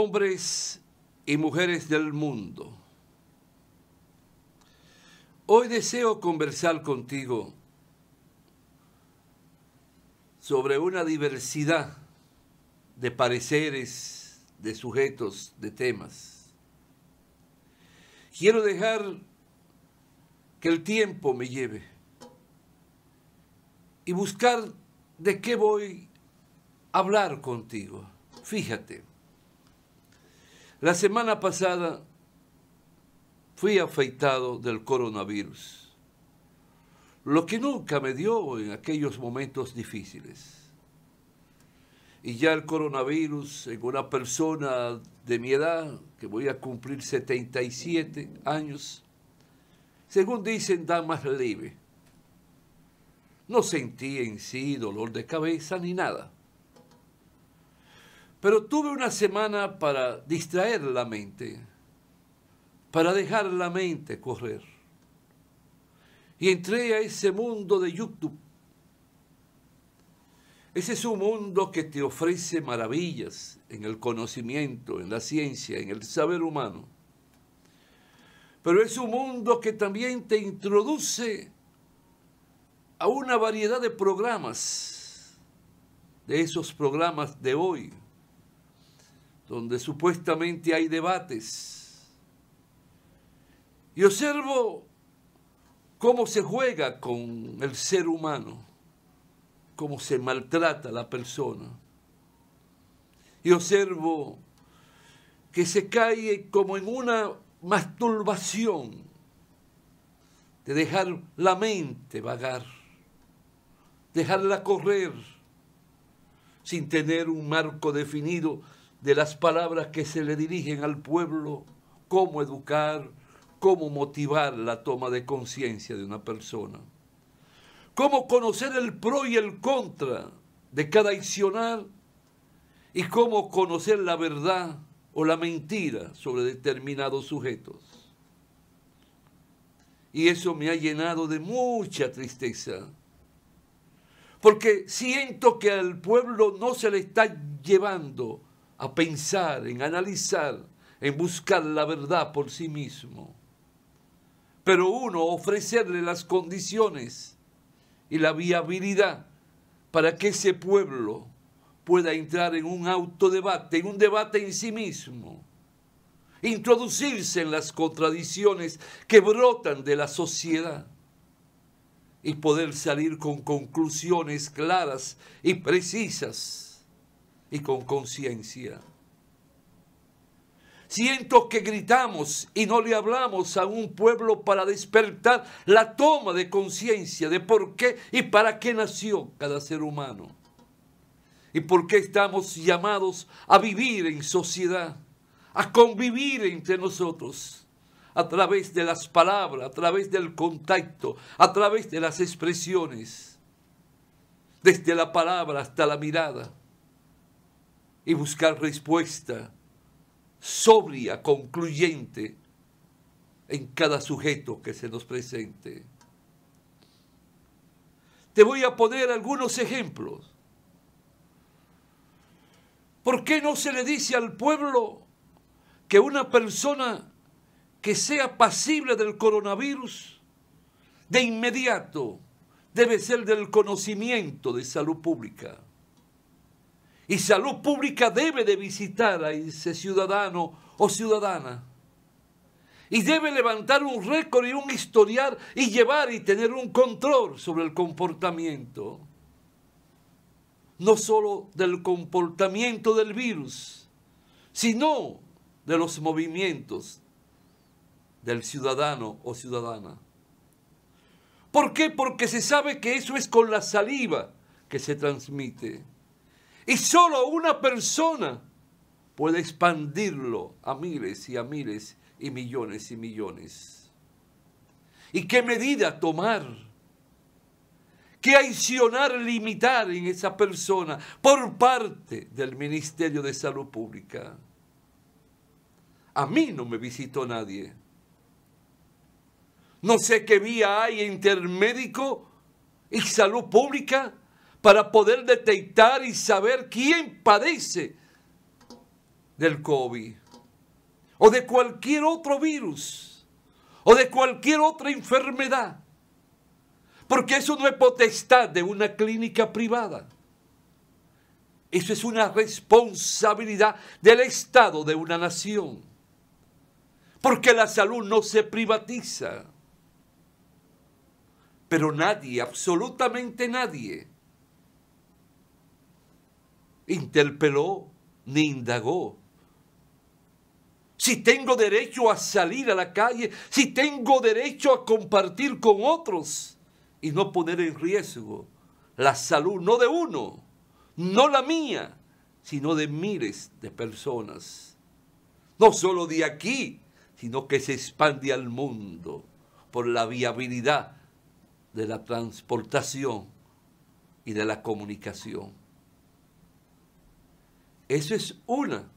hombres y mujeres del mundo. Hoy deseo conversar contigo sobre una diversidad de pareceres, de sujetos, de temas. Quiero dejar que el tiempo me lleve y buscar de qué voy a hablar contigo. Fíjate. La semana pasada fui afeitado del coronavirus, lo que nunca me dio en aquellos momentos difíciles. Y ya el coronavirus en una persona de mi edad, que voy a cumplir 77 años, según dicen, da más leve. No sentí en sí dolor de cabeza ni nada. Pero tuve una semana para distraer la mente, para dejar la mente correr. Y entré a ese mundo de YouTube. Ese es un mundo que te ofrece maravillas en el conocimiento, en la ciencia, en el saber humano. Pero es un mundo que también te introduce a una variedad de programas, de esos programas de hoy, donde supuestamente hay debates. Y observo cómo se juega con el ser humano, cómo se maltrata a la persona. Y observo que se cae como en una masturbación de dejar la mente vagar, dejarla correr sin tener un marco definido de las palabras que se le dirigen al pueblo, cómo educar, cómo motivar la toma de conciencia de una persona, cómo conocer el pro y el contra de cada accionar y cómo conocer la verdad o la mentira sobre determinados sujetos. Y eso me ha llenado de mucha tristeza, porque siento que al pueblo no se le está llevando a pensar, en analizar, en buscar la verdad por sí mismo. Pero uno, ofrecerle las condiciones y la viabilidad para que ese pueblo pueda entrar en un autodebate, en un debate en sí mismo, introducirse en las contradicciones que brotan de la sociedad y poder salir con conclusiones claras y precisas y con conciencia. Siento que gritamos y no le hablamos a un pueblo para despertar la toma de conciencia de por qué y para qué nació cada ser humano. Y por qué estamos llamados a vivir en sociedad, a convivir entre nosotros, a través de las palabras, a través del contacto, a través de las expresiones, desde la palabra hasta la mirada y buscar respuesta sobria, concluyente en cada sujeto que se nos presente. Te voy a poner algunos ejemplos. ¿Por qué no se le dice al pueblo que una persona que sea pasible del coronavirus de inmediato debe ser del conocimiento de salud pública? Y salud pública debe de visitar a ese ciudadano o ciudadana. Y debe levantar un récord y un historial y llevar y tener un control sobre el comportamiento. No solo del comportamiento del virus, sino de los movimientos del ciudadano o ciudadana. ¿Por qué? Porque se sabe que eso es con la saliva que se transmite. Y solo una persona puede expandirlo a miles y a miles y millones y millones. ¿Y qué medida tomar? ¿Qué accionar, limitar en esa persona por parte del Ministerio de Salud Pública? A mí no me visitó nadie. No sé qué vía hay entre médico y salud pública para poder detectar y saber quién padece del COVID o de cualquier otro virus o de cualquier otra enfermedad. Porque eso no es potestad de una clínica privada. Eso es una responsabilidad del Estado de una nación. Porque la salud no se privatiza. Pero nadie, absolutamente nadie, interpeló ni indagó. Si tengo derecho a salir a la calle, si tengo derecho a compartir con otros y no poner en riesgo la salud, no de uno, no la mía, sino de miles de personas. No solo de aquí, sino que se expande al mundo por la viabilidad de la transportación y de la comunicación. Eso es una.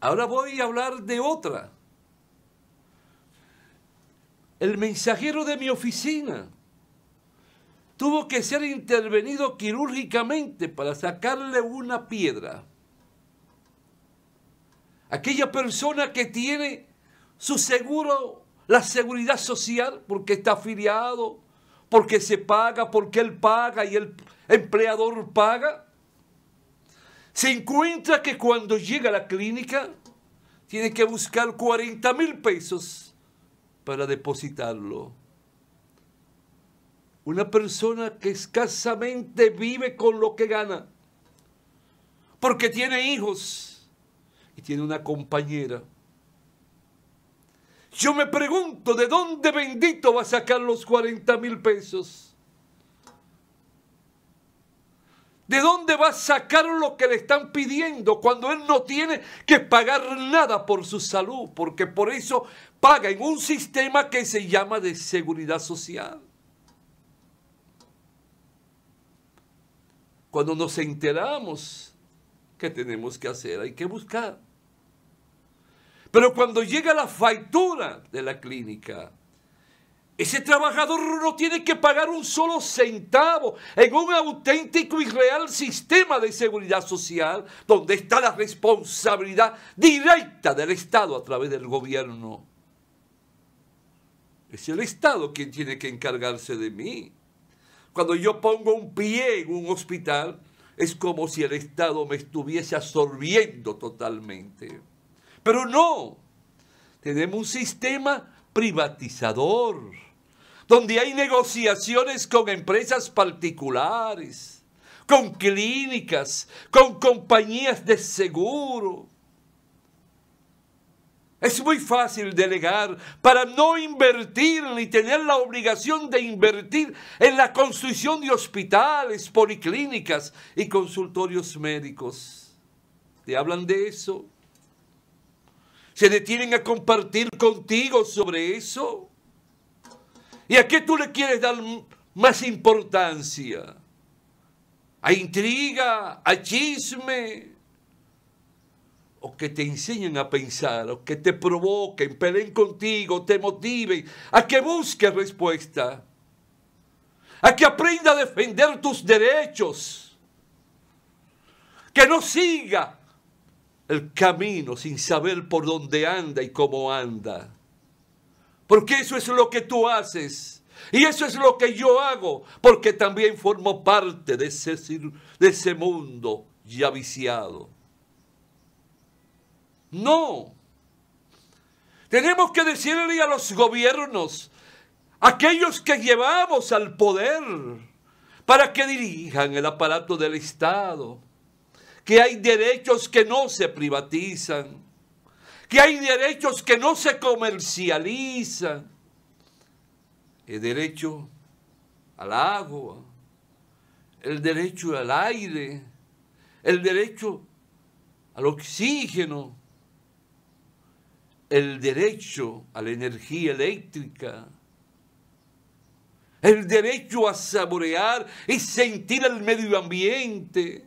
Ahora voy a hablar de otra. El mensajero de mi oficina tuvo que ser intervenido quirúrgicamente para sacarle una piedra. Aquella persona que tiene su seguro, la seguridad social, porque está afiliado, porque se paga, porque él paga y el empleador paga, se encuentra que cuando llega a la clínica tiene que buscar 40 mil pesos para depositarlo. Una persona que escasamente vive con lo que gana, porque tiene hijos y tiene una compañera. Yo me pregunto, ¿de dónde bendito va a sacar los 40 mil pesos? ¿De dónde va a sacar lo que le están pidiendo cuando él no tiene que pagar nada por su salud? Porque por eso paga en un sistema que se llama de seguridad social. Cuando nos enteramos que tenemos que hacer, hay que buscar. Pero cuando llega la factura de la clínica, ese trabajador no tiene que pagar un solo centavo en un auténtico y real sistema de seguridad social donde está la responsabilidad directa del Estado a través del gobierno. Es el Estado quien tiene que encargarse de mí. Cuando yo pongo un pie en un hospital, es como si el Estado me estuviese absorbiendo totalmente. Pero no, tenemos un sistema privatizador donde hay negociaciones con empresas particulares, con clínicas, con compañías de seguro. Es muy fácil delegar para no invertir ni tener la obligación de invertir en la construcción de hospitales, policlínicas y consultorios médicos. ¿Te hablan de eso? ¿Se detienen a compartir contigo sobre eso? ¿Y a qué tú le quieres dar más importancia? ¿A intriga? ¿A chisme? O que te enseñen a pensar, o que te provoquen, peleen contigo, te motiven, a que busques respuesta, a que aprenda a defender tus derechos, que no siga el camino sin saber por dónde anda y cómo anda porque eso es lo que tú haces. Y eso es lo que yo hago, porque también formo parte de ese, de ese mundo ya viciado. No. Tenemos que decirle a los gobiernos, aquellos que llevamos al poder, para que dirijan el aparato del Estado, que hay derechos que no se privatizan, que hay derechos que no se comercializan. El derecho al agua, el derecho al aire, el derecho al oxígeno, el derecho a la energía eléctrica, el derecho a saborear y sentir el medio ambiente,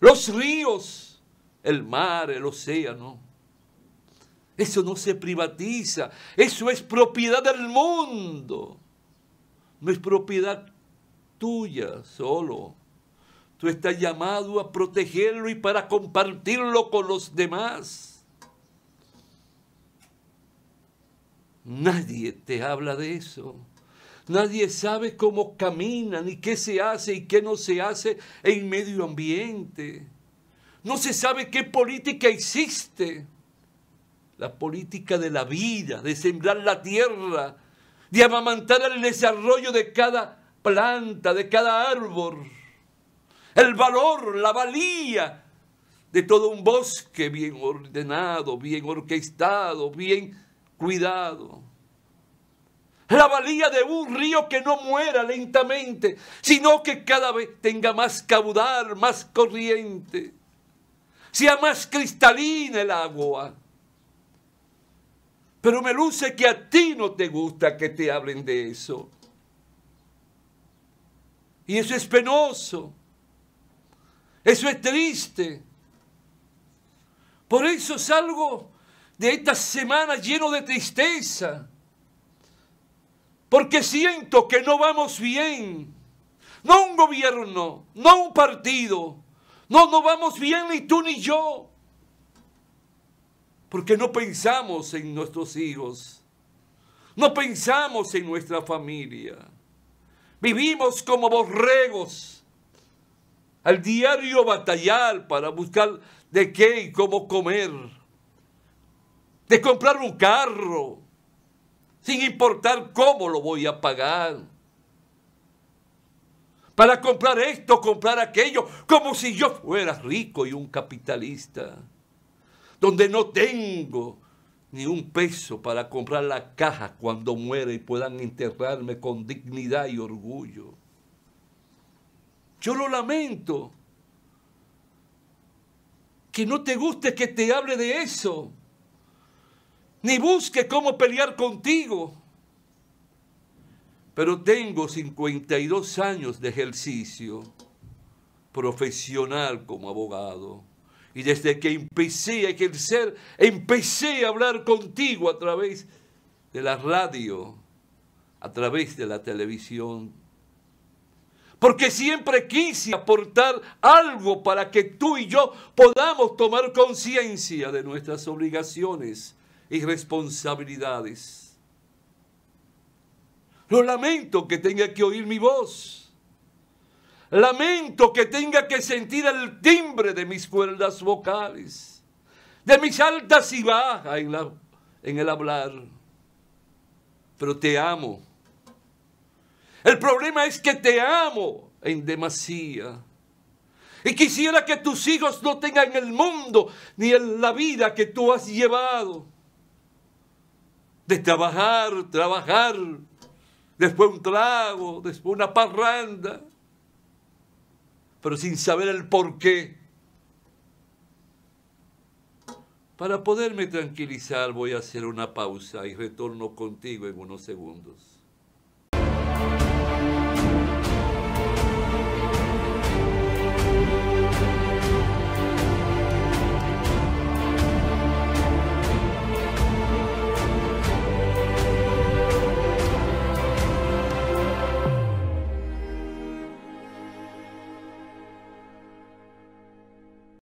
los ríos, el mar, el océano. Eso no se privatiza. Eso es propiedad del mundo. No es propiedad tuya solo. Tú estás llamado a protegerlo y para compartirlo con los demás. Nadie te habla de eso. Nadie sabe cómo caminan y qué se hace y qué no se hace en medio ambiente. No se sabe qué política existe la política de la vida, de sembrar la tierra, de amamantar el desarrollo de cada planta, de cada árbol, el valor, la valía de todo un bosque bien ordenado, bien orquestado, bien cuidado. La valía de un río que no muera lentamente, sino que cada vez tenga más caudal, más corriente, sea más cristalina el agua. Pero me luce que a ti no te gusta que te hablen de eso. Y eso es penoso. Eso es triste. Por eso salgo de esta semana lleno de tristeza. Porque siento que no vamos bien. No un gobierno, no un partido. No, no vamos bien ni tú ni yo porque no pensamos en nuestros hijos, no pensamos en nuestra familia. Vivimos como borregos al diario batallar para buscar de qué y cómo comer, de comprar un carro, sin importar cómo lo voy a pagar. Para comprar esto, comprar aquello, como si yo fuera rico y un capitalista donde no tengo ni un peso para comprar la caja cuando muera y puedan enterrarme con dignidad y orgullo. Yo lo lamento. Que no te guste que te hable de eso. Ni busque cómo pelear contigo. Pero tengo 52 años de ejercicio profesional como abogado y desde que empecé a ejercer, empecé a hablar contigo a través de la radio, a través de la televisión. Porque siempre quise aportar algo para que tú y yo podamos tomar conciencia de nuestras obligaciones y responsabilidades. Lo lamento que tenga que oír mi voz Lamento que tenga que sentir el timbre de mis cuerdas vocales, de mis altas y bajas en, el hablar. Pero te amo. El problema es que te amo en demasía. Y quisiera que tus hijos no tengan el mundo ni en la vida que tú has llevado. De trabajar, trabajar, después un trago, después una parranda pero sin saber el por qué. Para poderme tranquilizar voy a hacer una pausa y retorno contigo en unos segundos.